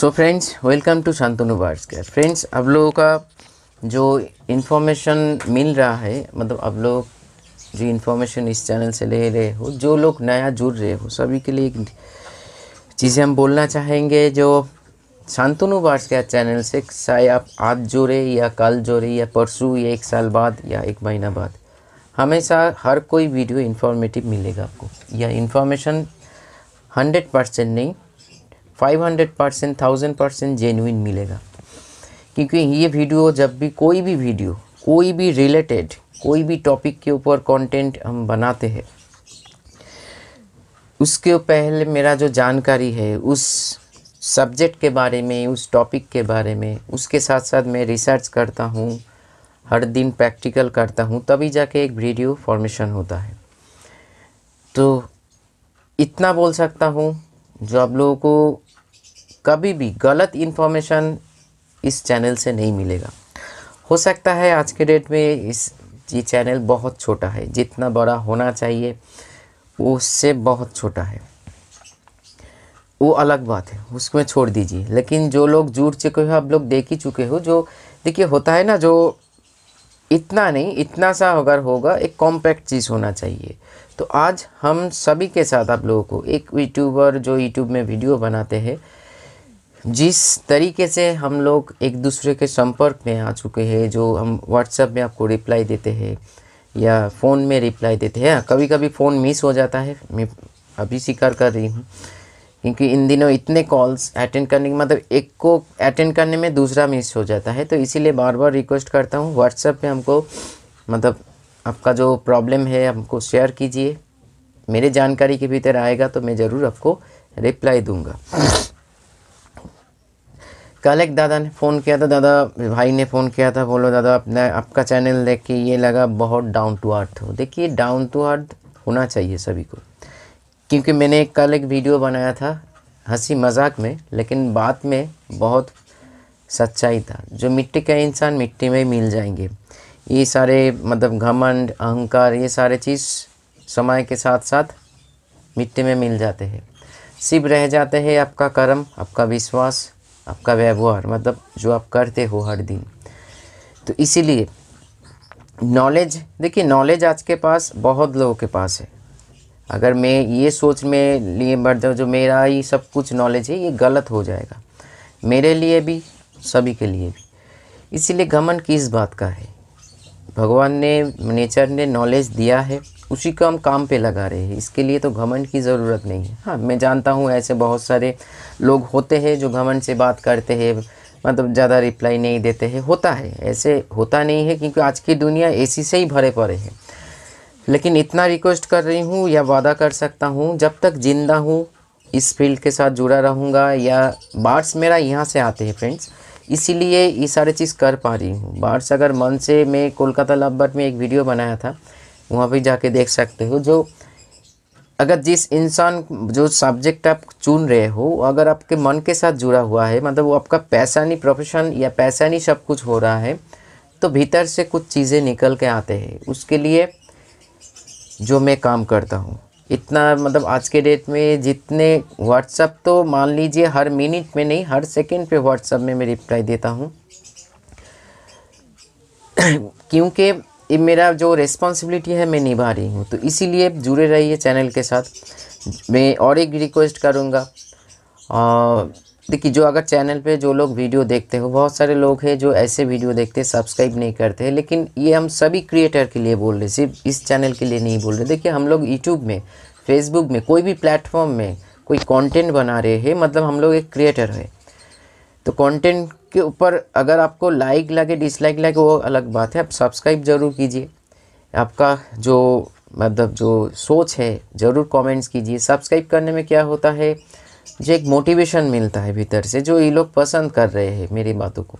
so friends welcome to Shantanu Bhaskar friends आप लोगों का जो इन्फॉर्मेशन मिल रहा है मतलब आप लोग जो इन्फॉर्मेशन इस चैनल से ले रहे हो जो लोग नया जुड़ रहे हो सभी के लिए एक चीज़ें हम बोलना चाहेंगे जो शांतनु भास्कर चैनल से चाहे आप आज जोड़े या कल जोड़े या परसों या एक साल बाद या एक महीना बाद हमेशा हर कोई वीडियो इन्फॉर्मेटिव मिलेगा आपको या इन्फॉर्मेशन हंड्रेड परसेंट नहीं 500 परसेंट थाउजेंड परसेंट जेनुइन मिलेगा क्योंकि ये वीडियो जब भी कोई भी वीडियो कोई भी रिलेटेड कोई भी टॉपिक के ऊपर कंटेंट हम बनाते हैं उसके पहले मेरा जो जानकारी है उस सब्जेक्ट के बारे में उस टॉपिक के बारे में उसके साथ साथ मैं रिसर्च करता हूँ हर दिन प्रैक्टिकल करता हूँ तभी जाके एक वीडियो फॉर्मेशन होता है तो इतना बोल सकता हूँ जो आप लोगों को कभी भी गलत इन्फॉर्मेशन इस चैनल से नहीं मिलेगा हो सकता है आज के डेट में इस ये चैनल बहुत छोटा है जितना बड़ा होना चाहिए वो उससे बहुत छोटा है वो अलग बात है उसमें छोड़ दीजिए लेकिन जो लोग जुड़ चुके हो आप लोग देख ही चुके हो जो देखिए होता है ना जो इतना नहीं इतना सा अगर होगा एक कॉम्पैक्ट चीज़ होना चाहिए तो आज हम सभी के साथ आप लोगों को एक यूट्यूबर जो यूट्यूब में वीडियो बनाते हैं जिस तरीके से हम लोग एक दूसरे के संपर्क में आ चुके हैं जो हम व्हाट्सएप में आपको रिप्लाई देते हैं या फ़ोन में रिप्लाई देते हैं कभी कभी फ़ोन मिस हो जाता है मैं अभी स्वीकार कर रही हूँ क्योंकि इन दिनों इतने कॉल्स अटेंड करने के मतलब एक को अटेंड करने में दूसरा मिस हो जाता है तो इसीलिए बार बार रिक्वेस्ट करता हूँ व्हाट्सएप पे हमको मतलब आपका जो प्रॉब्लम है हमको शेयर कीजिए मेरे जानकारी के भीतर आएगा तो मैं ज़रूर आपको रिप्लाई दूँगा कल एक दादा ने फ़ोन किया था दादा भाई ने फ़ोन किया था बोलो दादा अपना आपका चैनल देख के ये लगा बहुत डाउन टू अर्थ हो देखिए डाउन टू अर्थ होना चाहिए सभी को क्योंकि मैंने कल एक वीडियो बनाया था हंसी मजाक में लेकिन बात में बहुत सच्चाई था जो मिट्टी का इंसान मिट्टी में मिल जाएंगे ये सारे मतलब घमंड अहंकार ये सारे चीज़ समय के साथ साथ मिट्टी में मिल जाते हैं सिर्फ रह जाते हैं आपका कर्म आपका विश्वास आपका व्यवहार मतलब जो आप करते हो हर दिन तो इसीलिए नॉलेज देखिए नॉलेज आज के पास बहुत लोगों के पास है अगर मैं ये सोच में लिए बढ़ जाऊँ जो मेरा ही सब कुछ नॉलेज है ये गलत हो जाएगा मेरे लिए भी सभी के लिए भी इसीलिए घमन किस बात का है भगवान ने नेचर ने नॉलेज दिया है उसी को हम काम पे लगा रहे हैं इसके लिए तो घमंड की ज़रूरत नहीं है हाँ मैं जानता हूँ ऐसे बहुत सारे लोग होते हैं जो घमंड से बात करते हैं मतलब ज़्यादा रिप्लाई नहीं देते हैं होता है ऐसे होता नहीं है क्योंकि आज की दुनिया एसी से ही भरे पड़े हैं लेकिन इतना रिक्वेस्ट कर रही हूँ या वादा कर सकता हूँ जब तक ज़िंदा हूँ इस फील्ड के साथ जुड़ा रहूँगा या बार्स मेरा यहाँ से आते हैं फ्रेंड्स इसीलिए ये सारे चीज़ कर पा रही हूँ बार्स अगर मन से मैं कोलकाता लव में एक वीडियो बनाया था वहाँ पे जाके देख सकते हो जो अगर जिस इंसान जो सब्जेक्ट आप चुन रहे हो अगर आपके मन के साथ जुड़ा हुआ है मतलब वो आपका पैसा नहीं प्रोफेशन या पैसा नहीं सब कुछ हो रहा है तो भीतर से कुछ चीज़ें निकल के आते हैं उसके लिए जो मैं काम करता हूँ इतना मतलब आज के डेट में जितने व्हाट्सअप तो मान लीजिए हर मिनट में नहीं हर सेकंड पे व्हाट्सअप में मैं रिप्लाई देता हूँ क्योंकि ये मेरा जो रेस्पॉन्सिबिलिटी है मैं निभा रही हूँ तो इसीलिए जुड़े रहिए चैनल के साथ मैं और एक रिक्वेस्ट करूँगा देखिए जो अगर चैनल पे जो लोग वीडियो देखते हो बहुत सारे लोग हैं जो ऐसे वीडियो देखते हैं सब्सक्राइब नहीं करते हैं लेकिन ये हम सभी क्रिएटर के लिए बोल रहे हैं सिर्फ इस चैनल के लिए नहीं बोल रहे देखिए हम लोग यूट्यूब में फेसबुक में कोई भी प्लेटफॉर्म में कोई कंटेंट बना रहे हैं मतलब हम लोग एक क्रिएटर है तो कॉन्टेंट के ऊपर अगर आपको लाइक लगे डिसलाइक लगे वो अलग बात है आप सब्सक्राइब ज़रूर कीजिए आपका जो मतलब जो सोच है ज़रूर कमेंट्स कीजिए सब्सक्राइब करने में क्या होता है जो एक मोटिवेशन मिलता है भीतर से जो ये लोग पसंद कर रहे हैं मेरी बातों को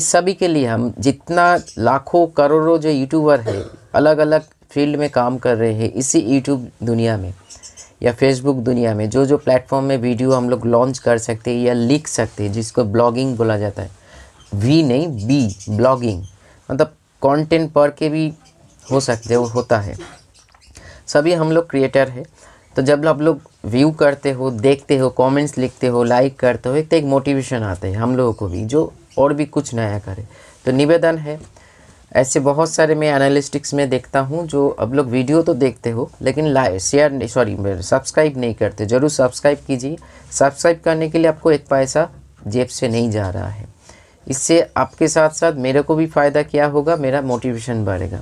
इस सभी के लिए हम जितना लाखों करोड़ों जो यूट्यूबर है अलग अलग फील्ड में काम कर रहे हैं इसी यूट्यूब दुनिया में या फेसबुक दुनिया में जो जो प्लेटफॉर्म में वीडियो हम लोग लॉन्च कर सकते हैं या लिख सकते हैं जिसको ब्लॉगिंग बोला जाता है वी नहीं बी ब्लॉगिंग मतलब कंटेंट पर के भी हो सकते हो होता है सभी हम लोग क्रिएटर है तो जब आप लोग व्यू करते हो देखते हो कमेंट्स लिखते हो लाइक करते हो एक तो एक मोटिवेशन आता है हम लोगों को भी जो और भी कुछ नया करे तो निवेदन है ऐसे बहुत सारे मैं एनालिस्टिक्स में देखता हूँ जो अब लोग वीडियो तो देखते हो लेकिन लाइक शेयर सॉरी सब्सक्राइब नहीं करते ज़रूर सब्सक्राइब कीजिए सब्सक्राइब करने के लिए आपको एक पैसा जेब से नहीं जा रहा है इससे आपके साथ साथ मेरे को भी फ़ायदा क्या होगा मेरा मोटिवेशन बढ़ेगा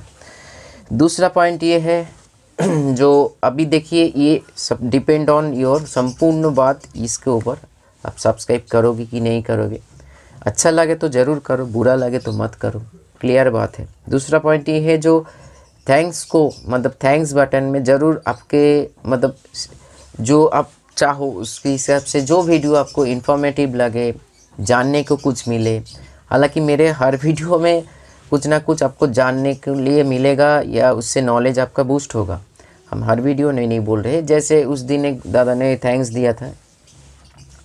दूसरा पॉइंट ये है जो अभी देखिए ये सब डिपेंड ऑन योर संपूर्ण बात इसके ऊपर आप सब्सक्राइब करोगे कि नहीं करोगे अच्छा लगे तो ज़रूर करो बुरा लगे तो मत करो क्लियर बात है दूसरा पॉइंट ये है जो थैंक्स को मतलब थैंक्स बटन में ज़रूर आपके मतलब जो आप चाहो उसके हिसाब से जो वीडियो आपको इन्फॉर्मेटिव लगे जानने को कुछ मिले हालांकि मेरे हर वीडियो में कुछ ना कुछ आपको जानने के लिए मिलेगा या उससे नॉलेज आपका बूस्ट होगा हम हर वीडियो नहीं नहीं बोल रहे जैसे उस दिन एक दादा ने थैंक्स दिया था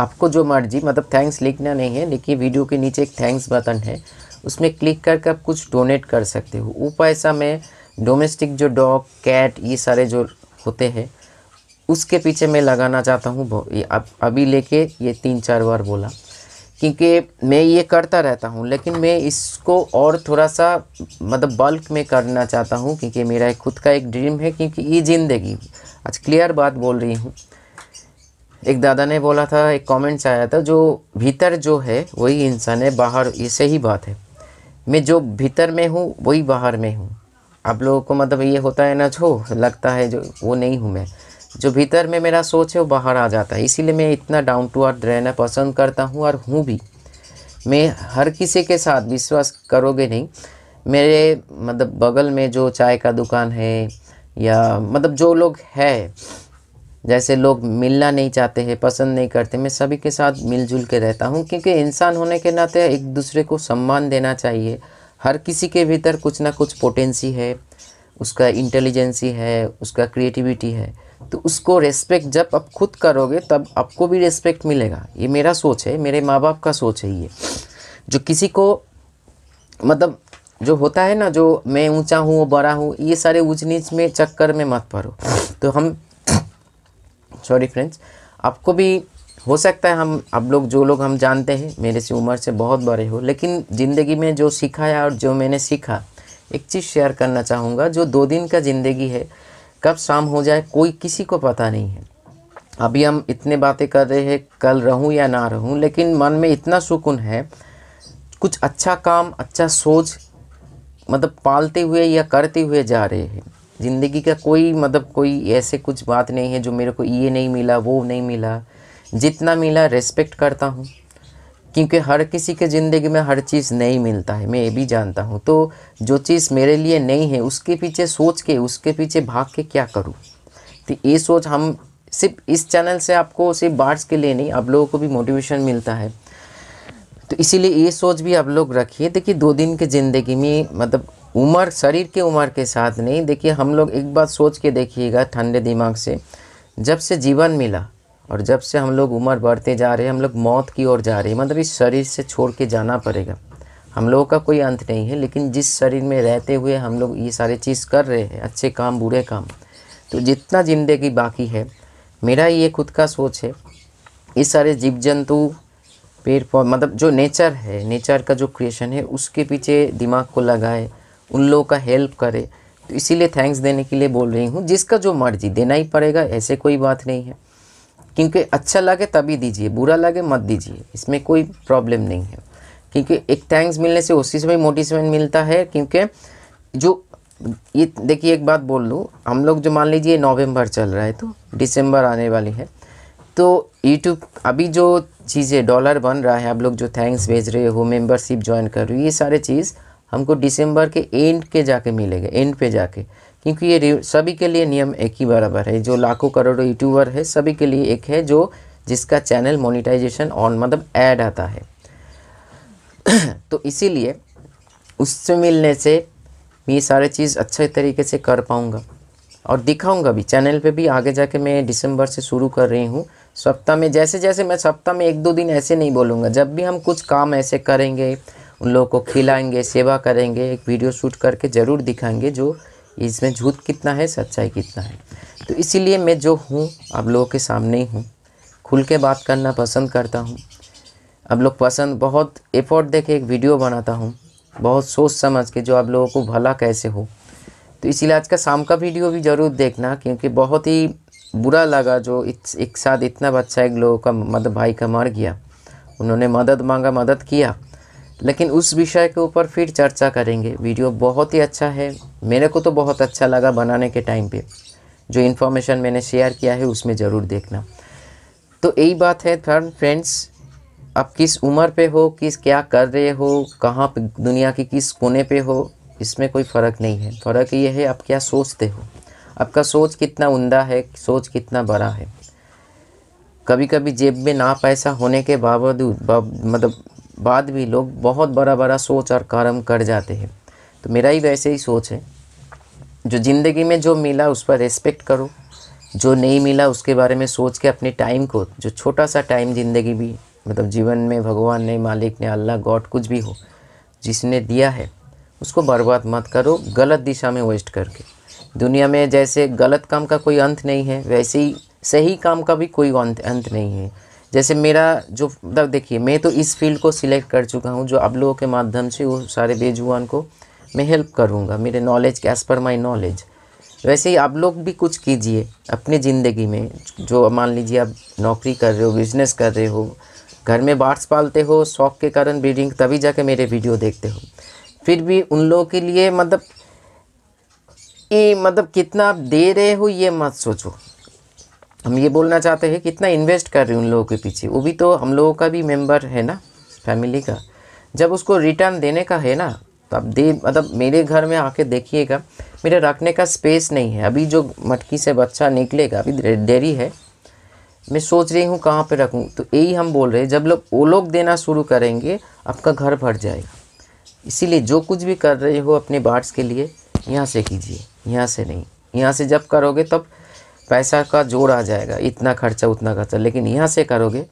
आपको जो मर्जी मतलब थैंक्स लिखना नहीं है लेकिन वीडियो के नीचे एक थैंक्स बटन है उसमें क्लिक करके आप कुछ डोनेट कर सकते हो वो पैसा में डोमेस्टिक जो डॉग कैट ये सारे जो होते हैं उसके पीछे मैं लगाना चाहता हूँ अब अभी लेके ये तीन चार बार बोला क्योंकि मैं ये करता रहता हूँ लेकिन मैं इसको और थोड़ा सा मतलब बल्क में करना चाहता हूँ क्योंकि मेरा एक खुद का एक ड्रीम है क्योंकि ये ज़िंदगी आज क्लियर बात बोल रही हूँ एक दादा ने बोला था एक कमेंट्स आया था जो भीतर जो है वही इंसान है बाहर ये सही बात है मैं जो भीतर में हूँ वही बाहर में हूँ आप लोगों को मतलब ये होता है ना जो लगता है जो वो नहीं हूँ मैं जो भीतर में मेरा सोच है वो बाहर आ जाता है इसीलिए मैं इतना डाउन टू अर्थ रहना पसंद करता हूँ और हूँ भी मैं हर किसी के साथ विश्वास करोगे नहीं मेरे मतलब बगल में जो चाय का दुकान है या मतलब जो लोग है जैसे लोग मिलना नहीं चाहते हैं पसंद नहीं करते मैं सभी के साथ मिलजुल के रहता हूँ क्योंकि इंसान होने के नाते एक दूसरे को सम्मान देना चाहिए हर किसी के भीतर कुछ ना कुछ पोटेंसी है उसका इंटेलिजेंसी है उसका क्रिएटिविटी है तो उसको रेस्पेक्ट जब आप खुद करोगे तब आपको भी रेस्पेक्ट मिलेगा ये मेरा सोच है मेरे माँ बाप का सोच है ये जो किसी को मतलब जो होता है ना जो मैं ऊंचा हूँ वो बड़ा हूँ ये सारे ऊंच नीच में चक्कर में मत पड़ो तो हम सॉरी फ्रेंड्स आपको भी हो सकता है हम आप लोग जो लोग हम जानते हैं मेरे से उम्र से बहुत बड़े हो लेकिन ज़िंदगी में जो सीखा है और जो मैंने सीखा एक चीज़ शेयर करना चाहूँगा जो दो दिन का ज़िंदगी है कब शाम हो जाए कोई किसी को पता नहीं है अभी हम इतने बातें कर रहे हैं कल रहूं या ना रहूं लेकिन मन में इतना सुकून है कुछ अच्छा काम अच्छा सोच मतलब पालते हुए या करते हुए जा रहे हैं ज़िंदगी का कोई मतलब कोई ऐसे कुछ बात नहीं है जो मेरे को ये नहीं मिला वो नहीं मिला जितना मिला रेस्पेक्ट करता हूँ क्योंकि हर किसी के ज़िंदगी में हर चीज़ नहीं मिलता है मैं ये भी जानता हूँ तो जो चीज़ मेरे लिए नहीं है उसके पीछे सोच के उसके पीछे भाग के क्या करूँ तो ये सोच हम सिर्फ इस चैनल से आपको सिर्फ बार्स के लिए नहीं आप लोगों को भी मोटिवेशन मिलता है तो इसीलिए ये सोच भी आप लोग रखिए देखिए दो दिन के ज़िंदगी में मतलब उम्र शरीर के उम्र के साथ नहीं देखिए हम लोग एक बात सोच के देखिएगा ठंडे दिमाग से जब से जीवन मिला और जब से हम लोग उम्र बढ़ते जा रहे हैं हम लोग मौत की ओर जा रहे हैं मतलब इस शरीर से छोड़ के जाना पड़ेगा हम लोगों का कोई अंत नहीं है लेकिन जिस शरीर में रहते हुए हम लोग ये सारे चीज़ कर रहे हैं अच्छे काम बुरे काम तो जितना ज़िंदगी बाकी है मेरा ये खुद का सोच है इस सारे जीव जंतु पेड़ पौध मतलब जो नेचर है नेचर का जो क्रिएशन है उसके पीछे दिमाग को लगाए उन लोगों का हेल्प करे तो इसीलिए थैंक्स देने के लिए बोल रही हूँ जिसका जो मर्जी देना ही पड़ेगा ऐसे कोई बात नहीं है क्योंकि अच्छा लगे तभी दीजिए बुरा लगे मत दीजिए इसमें कोई प्रॉब्लम नहीं है क्योंकि एक थैंक्स मिलने से उसी समय मोटिवेशन मिलता है क्योंकि जो ये देखिए एक बात बोल लूँ हम लोग जो मान लीजिए नवंबर चल रहा है तो दिसंबर आने वाली है तो यूट्यूब अभी जो चीज़ें डॉलर बन रहा है आप लोग जो थैंक्स भेज रहे हो मेंबरशिप ज्वाइन कर रहे हो ये सारे चीज़ हमको दिसंबर के एंड के जाके मिलेगा एंड पे जाके क्योंकि ये सभी के लिए नियम एक ही बराबर है जो लाखों करोड़ों यूट्यूबर है सभी के लिए एक है जो जिसका चैनल मोनिटाइजेशन ऑन मतलब ऐड आता है तो इसीलिए उससे मिलने से मैं ये सारे चीज़ अच्छे तरीके से कर पाऊँगा और दिखाऊँगा भी चैनल पे भी आगे जाके मैं दिसंबर से शुरू कर रही हूँ सप्ताह में जैसे जैसे मैं सप्ताह में एक दो दिन ऐसे नहीं बोलूँगा जब भी हम कुछ काम ऐसे करेंगे उन लोगों को खिलाएंगे सेवा करेंगे एक वीडियो शूट करके ज़रूर दिखाएंगे जो इसमें झूठ कितना है सच्चाई कितना है तो इसीलिए मैं जो हूँ आप लोगों के सामने ही हूँ खुल के बात करना पसंद करता हूँ आप लोग पसंद बहुत एफर्ट दे के एक वीडियो बनाता हूँ बहुत सोच समझ के जो आप लोगों को भला कैसे हो तो इसीलिए आज का शाम का वीडियो भी ज़रूर देखना क्योंकि बहुत ही बुरा लगा जो एक साथ इतना बच्चा एक लोगों का मतलब भाई का मर गया उन्होंने मदद मांगा मदद किया लेकिन उस विषय के ऊपर फिर चर्चा करेंगे वीडियो बहुत ही अच्छा है मेरे को तो बहुत अच्छा लगा बनाने के टाइम पे जो इन्फॉर्मेशन मैंने शेयर किया है उसमें ज़रूर देखना तो यही बात है थर्ड फ्रेंड्स आप किस उम्र पे हो किस क्या कर रहे हो कहाँ पे दुनिया की किस कोने पे हो इसमें कोई फ़र्क नहीं है फ़र्क ये है आप क्या सोचते हो आपका सोच कितना उमदा है सोच कितना बड़ा है कभी कभी जेब में ना पैसा होने के बावजूद मतलब बाद भी लोग बहुत बड़ा बड़ा सोच और कर्म कर जाते हैं तो मेरा ही वैसे ही सोच है जो ज़िंदगी में जो मिला उस पर रेस्पेक्ट करो जो नहीं मिला उसके बारे में सोच के अपने टाइम को जो छोटा सा टाइम ज़िंदगी भी मतलब जीवन में भगवान ने मालिक ने अल्लाह गॉड कुछ भी हो जिसने दिया है उसको बर्बाद मत करो गलत दिशा में वेस्ट करके दुनिया में जैसे गलत काम का कोई अंत नहीं है वैसे ही सही काम का भी कोई अंत नहीं है जैसे मेरा जो मतलब देखिए मैं तो इस फील्ड को सिलेक्ट कर चुका हूँ जो आप लोगों के माध्यम से वो सारे बेजुआन को मैं हेल्प करूँगा मेरे नॉलेज के एज़ पर माई नॉलेज वैसे ही आप लोग भी कुछ कीजिए अपनी ज़िंदगी में जो मान लीजिए आप नौकरी कर रहे हो बिजनेस कर रहे हो घर में बाट्स पालते हो शौक के कारण ब्रीडिंग तभी जाके मेरे वीडियो देखते हो फिर भी उन लोगों के लिए मतलब ये मतलब कितना आप दे रहे हो ये मत सोचो हम ये बोलना चाहते हैं कितना इन्वेस्ट कर रहे हैं उन लोगों के पीछे वो भी तो हम लोगों का भी मेम्बर है ना फैमिली का जब उसको रिटर्न देने का है ना तो आप दे मतलब मेरे घर में आके देखिएगा मेरे रखने का स्पेस नहीं है अभी जो मटकी से बच्चा निकलेगा अभी देरी है मैं सोच रही हूँ कहाँ पे रखूँ तो यही हम बोल रहे हैं जब लोग वो लोग देना शुरू करेंगे आपका घर भर जाएगा इसीलिए जो कुछ भी कर रहे हो अपने बाट्स के लिए यहाँ से कीजिए यहाँ से नहीं यहाँ से जब करोगे तब पैसा का जोड़ आ जाएगा इतना खर्चा उतना खर्चा लेकिन यहाँ से करोगे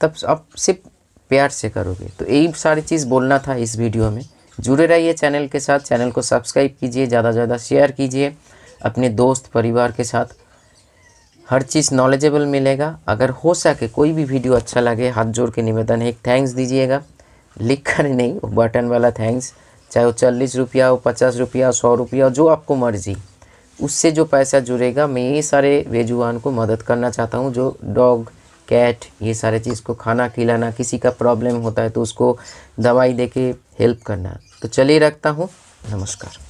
तब आप सिर्फ प्यार से करोगे तो यही सारी चीज़ बोलना था इस वीडियो में जुड़े रहिए चैनल के साथ चैनल को सब्सक्राइब कीजिए ज़्यादा से ज़्यादा शेयर कीजिए अपने दोस्त परिवार के साथ हर चीज़ नॉलेजेबल मिलेगा अगर हो सके कोई भी वीडियो अच्छा लगे हाथ जोड़ के निवेदन है एक थैंक्स दीजिएगा लिख कर नहीं बटन वाला थैंक्स चाहे वो चालीस रुपया हो पचास रुपया सौ रुपया जो आपको मर्जी उससे जो पैसा जुड़ेगा मैं ये सारे वेजुआन को मदद करना चाहता हूँ जो डॉग कैट ये सारे चीज़ को खाना खिलाना किसी का प्रॉब्लम होता है तो उसको दवाई दे के हेल्प करना तो चलिए रखता हूँ नमस्कार